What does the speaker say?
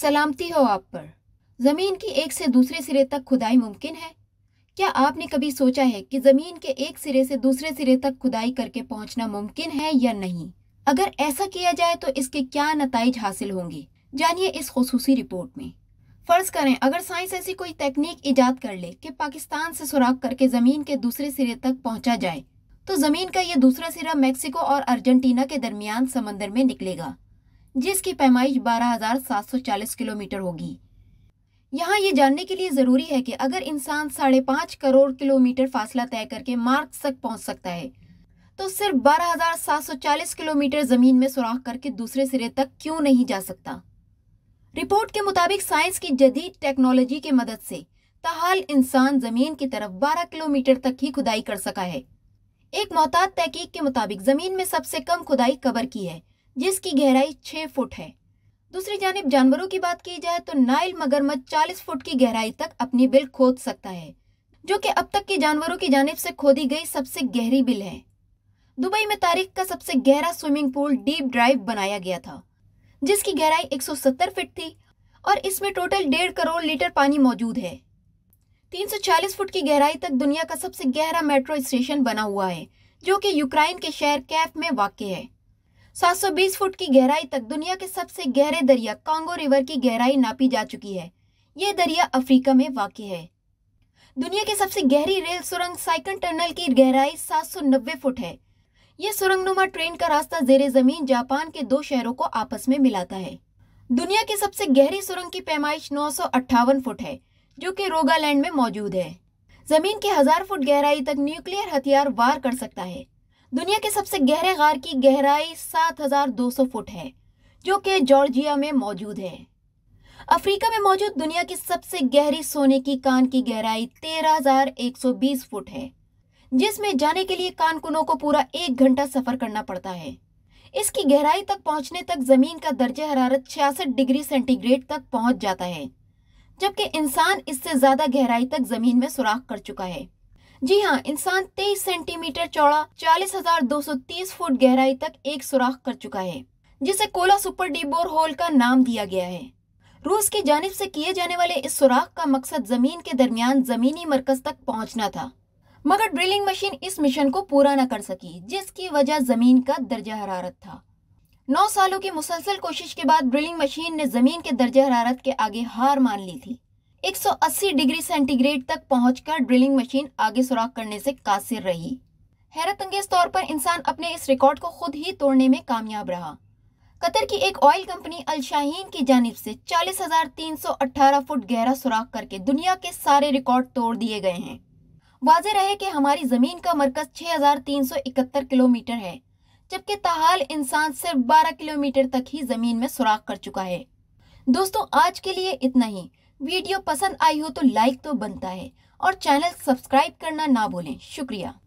सलामती हो आप पर ज़मीन की एक से दूसरे सिरे तक खुदाई मुमकिन है क्या आपने कभी सोचा है कि ज़मीन के एक सिरे से दूसरे सिरे तक खुदाई करके पहुंचना मुमकिन है या नहीं अगर ऐसा किया जाए तो इसके क्या नतज हासिल होंगे जानिए इस खसूसी रिपोर्ट में फ़र्ज़ करें अगर साइंस ऐसी कोई तकनीक ईजाद कर ले कि पाकिस्तान से सुराख करके ज़मीन के दूसरे सिरे तक पहुँचा जाए तो ज़मीन का ये दूसरा सिरा मैक्सिको और अर्जेंटीना के दरमियान समंदर में निकलेगा जिसकी पैमाइश 12,740 किलोमीटर होगी यहाँ ये जानने के लिए ज़रूरी है कि अगर इंसान साढ़े पाँच करोड़ किलोमीटर फासला तय करके मार्स तक पहुँच सकता है तो सिर्फ 12,740 किलोमीटर ज़मीन में सुराख करके दूसरे सिरे तक क्यों नहीं जा सकता रिपोर्ट के मुताबिक साइंस की जदीद टेक्नोलॉजी की मदद से तहाल इंसान ज़मीन की तरफ 12 किलोमीटर तक ही खुदाई कर सका है एक मोहताद तहकीक के मुताबिक ज़मीन में सबसे कम खुदाई कबर की है जिसकी गहराई छह फुट है दूसरी जानब जानवरों की बात की जाए तो नाइल मगरमच्छ चालीस फुट की गहराई तक अपनी बिल खोद सकता है जो कि अब तक के जानवरों की जानब से खोदी गई सबसे गहरी बिल है दुबई में तारीख का सबसे गहरा स्विमिंग पूल डीप ड्राइव बनाया गया था जिसकी गहराई 170 फीट थी और इसमें टोटल डेढ़ करोड़ लीटर पानी मौजूद है 340 फुट की गहराई तक दुनिया का सबसे गहरा मेट्रो स्टेशन बना हुआ है जो कि यूक्रेन के शहर कैफ में वाक़ है 720 फुट की गहराई तक दुनिया के सबसे गहरे दरिया कांगो रिवर की गहराई नापी जा चुकी है ये दरिया अफ्रीका में वाक़ है दुनिया की सबसे गहरी रेल सुरंग साइकिल टनल की गहराई 790 फुट है ये सुरंगनुमा ट्रेन का रास्ता जेर जमीन जापान के दो शहरों को आपस में मिलाता है दुनिया के सबसे गहरी सुरंग की पैमाइश नौ फुट है जो कि रोगालैंड में मौजूद है जमीन के हजार फुट गहराई तक न्यूक्लियर हथियार वार कर सकता है दुनिया के सबसे गहरे गार की गहराई 7,200 फुट है जो कि जॉर्जिया में मौजूद है अफ्रीका में मौजूद दुनिया की सबसे गहरी सोने की कान की गहराई 13,120 फुट है जिसमें जाने के लिए कानकुनों को पूरा एक घंटा सफर करना पड़ता है इसकी गहराई तक पहुंचने तक जमीन का दर्ज हरारत छियासठ डिग्री सेंटीग्रेड तक पहुंच जाता है जबकि इंसान इससे ज्यादा गहराई तक जमीन में सुराख कर चुका है जी हाँ इंसान 23 सेंटीमीटर चौड़ा 40,230 फुट गहराई तक एक सुराख कर चुका है जिसे कोला सुपर डीबोर होल का नाम दिया गया है रूस की जानब से किए जाने वाले इस सुराख का मकसद जमीन के दरमियान जमीनी मरकज तक पहुंचना था मगर ड्रिलिंग मशीन इस मिशन को पूरा न कर सकी जिसकी वजह जमीन का दर्जा हरारत था नौ सालों की मुसलसल कोशिश के बाद ड्रिलिंग मशीन ने जमीन के दर्जा हरारत के आगे हार मान ली थी 180 डिग्री सेंटीग्रेड तक पहुंचकर ड्रिलिंग मशीन आगे सुराख करने से कासिर रही हैरत अंगेज तौर पर इंसान अपने इस रिकॉर्ड को खुद ही तोड़ने में कामयाब रहा कतर की एक ऑयल कंपनी अल शाहीन की जानब से 40,318 फुट गहरा सुराख करके दुनिया के सारे रिकॉर्ड तोड़ दिए गए हैं वाज रहे कि हमारी ज़मीन का मरकज 6,371 किलोमीटर है जबकि ताहाल इंसान सिर्फ 12 किलोमीटर तक ही ज़मीन में सुराख कर चुका है दोस्तों आज के लिए इतना ही वीडियो पसंद आई हो तो लाइक तो बनता है और चैनल सब्सक्राइब करना ना भूलें शुक्रिया